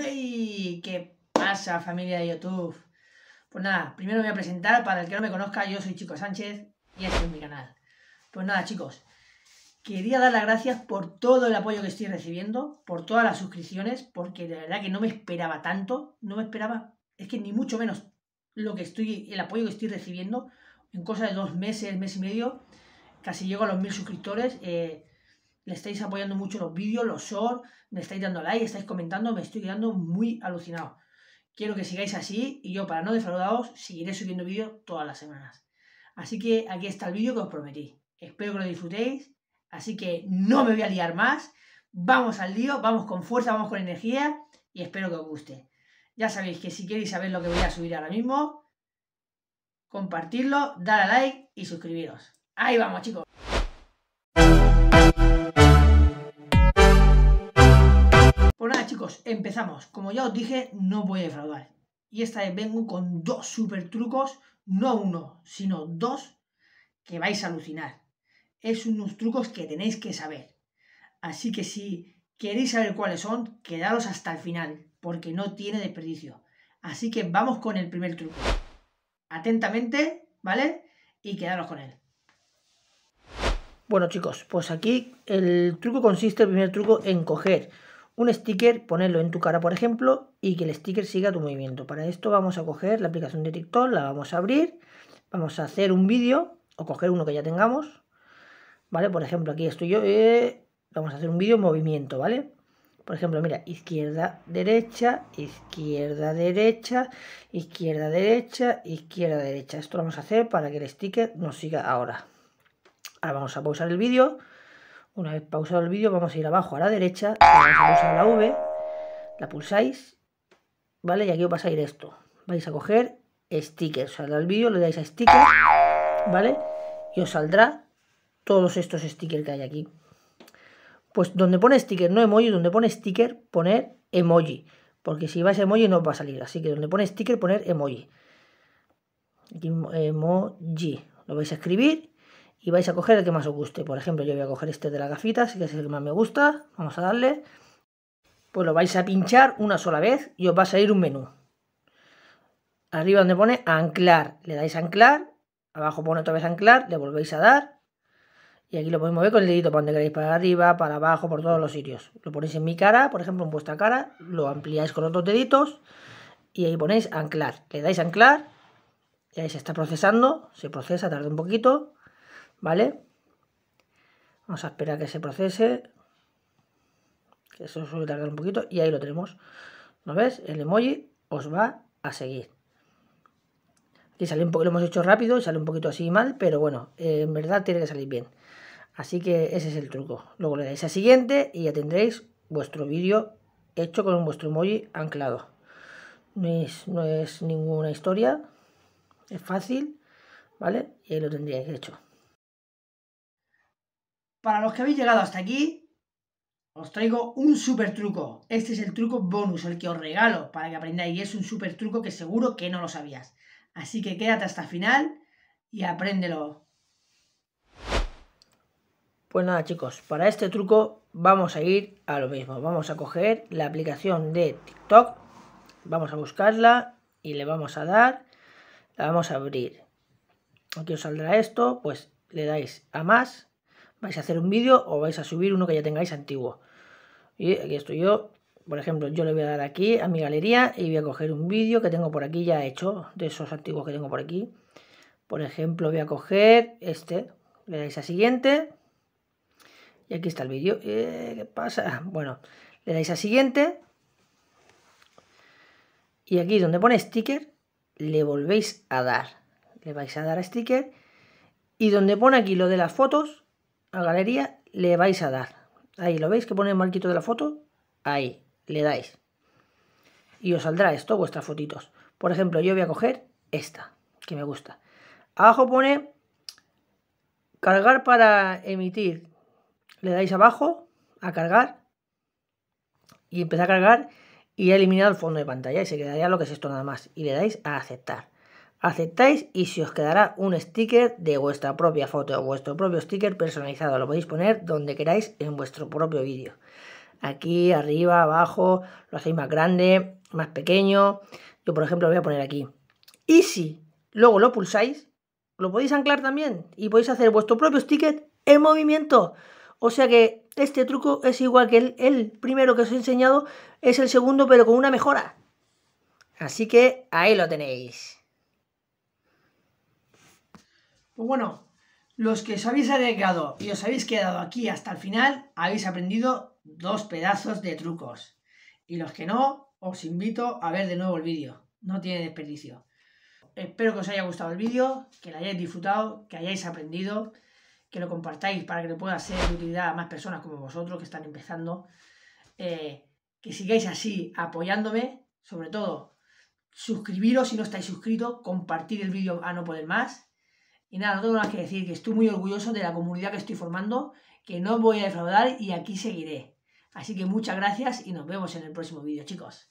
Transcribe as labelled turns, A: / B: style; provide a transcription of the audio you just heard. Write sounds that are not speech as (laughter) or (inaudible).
A: ¡Hey! ¿Qué pasa, familia de YouTube? Pues nada, primero me voy a presentar. Para el que no me conozca, yo soy Chico Sánchez y este es mi canal. Pues nada, chicos, quería dar las gracias por todo el apoyo que estoy recibiendo, por todas las suscripciones, porque de verdad que no me esperaba tanto, no me esperaba, es que ni mucho menos lo que estoy, el apoyo que estoy recibiendo en cosa de dos meses, mes y medio, casi llego a los mil suscriptores. Eh, le estáis apoyando mucho los vídeos, los shorts, me estáis dando like, estáis comentando, me estoy quedando muy alucinado. Quiero que sigáis así y yo para no defraudaros seguiré subiendo vídeos todas las semanas. Así que aquí está el vídeo que os prometí. Espero que lo disfrutéis, así que no me voy a liar más. Vamos al lío, vamos con fuerza, vamos con energía y espero que os guste. Ya sabéis que si queréis saber lo que voy a subir ahora mismo, compartirlo, dar a like y suscribiros. Ahí vamos chicos. empezamos. Como ya os dije, no voy a defraudar. Y esta vez vengo con dos super trucos, no uno, sino dos, que vais a alucinar. Es unos trucos que tenéis que saber. Así que si queréis saber cuáles son, quedaros hasta el final, porque no tiene desperdicio. Así que vamos con el primer truco. Atentamente, ¿vale? Y quedaros con él. Bueno chicos, pues aquí el truco consiste, el primer truco, en coger un sticker, ponerlo en tu cara, por ejemplo, y que el sticker siga tu movimiento. Para esto vamos a coger la aplicación de TikTok, la vamos a abrir, vamos a hacer un vídeo o coger uno que ya tengamos, ¿vale? Por ejemplo, aquí estoy yo, eh, vamos a hacer un vídeo en movimiento, ¿vale? Por ejemplo, mira, izquierda, derecha, izquierda, derecha, izquierda, derecha, izquierda, derecha. Esto lo vamos a hacer para que el sticker nos siga ahora. Ahora vamos a pausar el vídeo una vez pausado el vídeo, vamos a ir abajo a la derecha, vamos a la V, la pulsáis, ¿vale? Y aquí os va a ir esto. Vais a coger stickers, saldrá el vídeo le dais a Sticker, ¿vale? Y os saldrá todos estos stickers que hay aquí. Pues donde pone sticker, no emoji, donde pone sticker, poner emoji. Porque si vais a emoji no os va a salir. Así que donde pone sticker, poner emoji. Aquí, emoji. Lo vais a escribir y vais a coger el que más os guste. Por ejemplo, yo voy a coger este de las así que es el que más me gusta. Vamos a darle. Pues lo vais a pinchar una sola vez y os va a salir un menú. Arriba donde pone anclar, le dais anclar. Abajo pone otra vez anclar, le volvéis a dar. Y aquí lo podéis mover con el dedito para donde queréis, para arriba, para abajo, por todos los sitios. Lo ponéis en mi cara, por ejemplo, en vuestra cara. Lo ampliáis con otros deditos. Y ahí ponéis anclar. Le dais anclar. Y ahí se está procesando. Se procesa, tarda un poquito ¿vale? Vamos a esperar que se procese, que eso suele tardar un poquito, y ahí lo tenemos. ¿no ves? El emoji os va a seguir. Aquí sale un poco, lo hemos hecho rápido, y sale un poquito así mal, pero bueno, eh, en verdad tiene que salir bien. Así que ese es el truco. Luego le dais a siguiente y ya tendréis vuestro vídeo hecho con vuestro emoji anclado. No es, no es ninguna historia, es fácil, ¿vale? Y ahí lo tendríais hecho. Para los que habéis llegado hasta aquí, os traigo un super truco. Este es el truco bonus, el que os regalo para que aprendáis. Y es un super truco que seguro que no lo sabías. Así que quédate hasta el final y apréndelo. Pues nada chicos, para este truco vamos a ir a lo mismo. Vamos a coger la aplicación de TikTok, vamos a buscarla y le vamos a dar, la vamos a abrir. Aquí os saldrá esto, pues le dais a más vais a hacer un vídeo o vais a subir uno que ya tengáis antiguo. Y aquí estoy yo, por ejemplo, yo le voy a dar aquí a mi galería y voy a coger un vídeo que tengo por aquí ya hecho, de esos antiguos que tengo por aquí. Por ejemplo, voy a coger este, le dais a siguiente y aquí está el vídeo. Eh, ¿Qué pasa? (laughs) Bueno, le dais a siguiente y aquí donde pone sticker le volvéis a dar. Le vais a dar a sticker y donde pone aquí lo de las fotos a galería le vais a dar. Ahí, ¿lo veis que pone el marquito de la foto? Ahí, le dais. Y os saldrá esto, vuestras fotitos. Por ejemplo, yo voy a coger esta, que me gusta. Abajo pone cargar para emitir. Le dais abajo a cargar y empieza a cargar y ha eliminado el fondo de pantalla y se quedaría lo que es esto nada más. Y le dais a aceptar aceptáis y se os quedará un sticker de vuestra propia foto o vuestro propio sticker personalizado. Lo podéis poner donde queráis en vuestro propio vídeo. Aquí, arriba, abajo, lo hacéis más grande, más pequeño. Yo, por ejemplo, lo voy a poner aquí. Y si luego lo pulsáis, lo podéis anclar también y podéis hacer vuestro propio sticker en movimiento. O sea que este truco es igual que el primero que os he enseñado, es el segundo pero con una mejora. Así que ahí lo tenéis. Pues bueno, los que os habéis arriesgado y os habéis quedado aquí hasta el final, habéis aprendido dos pedazos de trucos. Y los que no, os invito a ver de nuevo el vídeo. No tiene desperdicio. Espero que os haya gustado el vídeo, que lo hayáis disfrutado, que hayáis aprendido, que lo compartáis para que le pueda ser de utilidad a más personas como vosotros que están empezando. Eh, que sigáis así apoyándome, sobre todo suscribiros si no estáis suscritos, compartir el vídeo a no poder más y nada, no tengo más que decir que estoy muy orgulloso de la comunidad que estoy formando, que no voy a defraudar y aquí seguiré. Así que muchas gracias y nos vemos en el próximo vídeo, chicos.